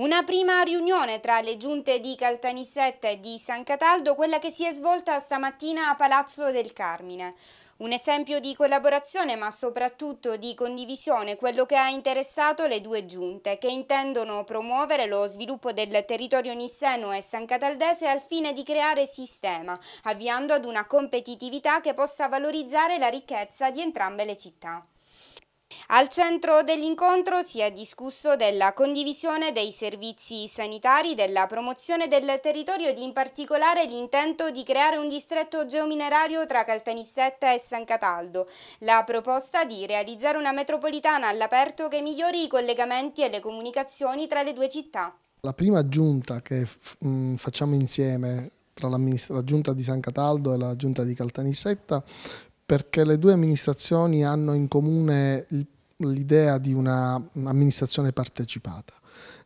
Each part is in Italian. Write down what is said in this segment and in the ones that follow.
Una prima riunione tra le giunte di Caltanissetta e di San Cataldo, quella che si è svolta stamattina a Palazzo del Carmine. Un esempio di collaborazione ma soprattutto di condivisione, quello che ha interessato le due giunte, che intendono promuovere lo sviluppo del territorio nisseno e san cataldese al fine di creare sistema, avviando ad una competitività che possa valorizzare la ricchezza di entrambe le città. Al centro dell'incontro si è discusso della condivisione dei servizi sanitari, della promozione del territorio ed in particolare l'intento di creare un distretto geominerario tra Caltanissetta e San Cataldo, la proposta di realizzare una metropolitana all'aperto che migliori i collegamenti e le comunicazioni tra le due città. La prima giunta che mm, facciamo insieme tra la giunta di San Cataldo e la giunta di Caltanissetta perché le due amministrazioni hanno in comune l'idea di un'amministrazione partecipata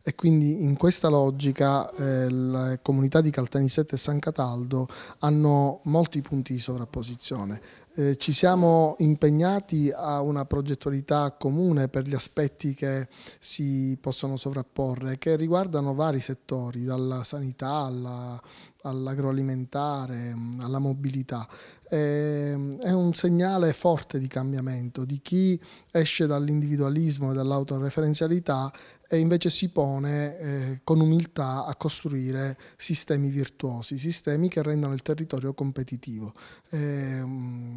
e quindi in questa logica eh, le comunità di Caltanissette e San Cataldo hanno molti punti di sovrapposizione. Eh, ci siamo impegnati a una progettualità comune per gli aspetti che si possono sovrapporre, che riguardano vari settori, dalla sanità alla all'agroalimentare, mm, alla mobilità. Ehm, è un segnale forte di cambiamento di chi esce dall'individualismo e dall'autoreferenzialità e invece si pone eh, con umiltà a costruire sistemi virtuosi, sistemi che rendano il territorio competitivo. Eh,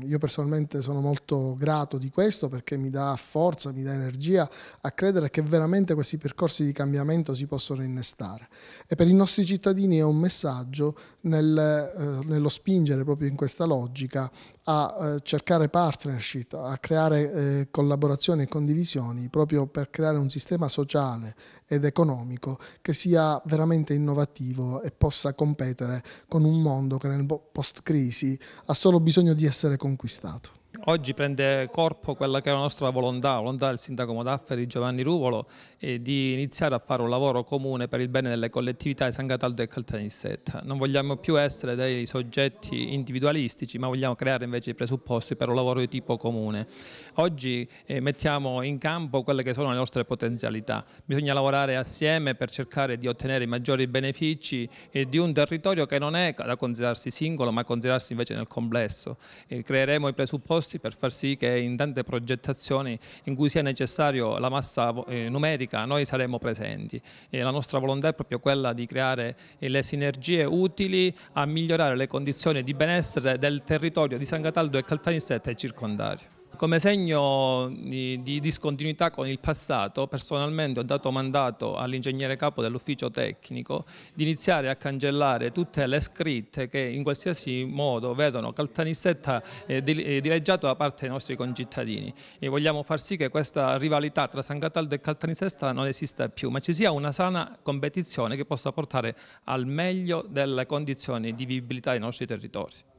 io personalmente sono molto grato di questo perché mi dà forza, mi dà energia a credere che veramente questi percorsi di cambiamento si possono innestare. E per i nostri cittadini è un messaggio nel, eh, nello spingere proprio in questa logica a eh, cercare partnership, a creare eh, collaborazioni e condivisioni proprio per creare un sistema sociale ed economico che sia veramente innovativo e possa competere con un mondo che nel post-crisi ha solo bisogno di essere conquistato. Oggi prende corpo quella che è la nostra volontà, la volontà del sindaco Modafferi Giovanni Ruvolo, eh, di iniziare a fare un lavoro comune per il bene delle collettività di San Cataldo e Caltanissetta. Non vogliamo più essere dei soggetti individualistici, ma vogliamo creare invece i presupposti per un lavoro di tipo comune. Oggi eh, mettiamo in campo quelle che sono le nostre potenzialità. Bisogna lavorare assieme per cercare di ottenere i maggiori benefici eh, di un territorio che non è da considerarsi singolo, ma considerarsi invece nel complesso. creeremo i presupposti progetti per far sì che in tante progettazioni in cui sia necessario la massa eh, numerica noi saremo presenti. E la nostra volontà è proprio quella di creare eh, le sinergie utili a migliorare le condizioni di benessere del territorio di San Cataldo e Caltanissetta e circondario. Come segno di, di, discontinuità con il passato, personalmente ho dato mandato all'ingegnere capo dell'ufficio tecnico di iniziare a cancellare tutte le scritte che in qualsiasi modo vedono Caltanissetta eh, eh, dileggiato da parte dei nostri concittadini. E vogliamo far sì che questa rivalità tra San Cataldo e Caltanissetta non esista più, ma ci sia una sana competizione che possa portare al meglio delle condizioni di vivibilità dei nostri territori.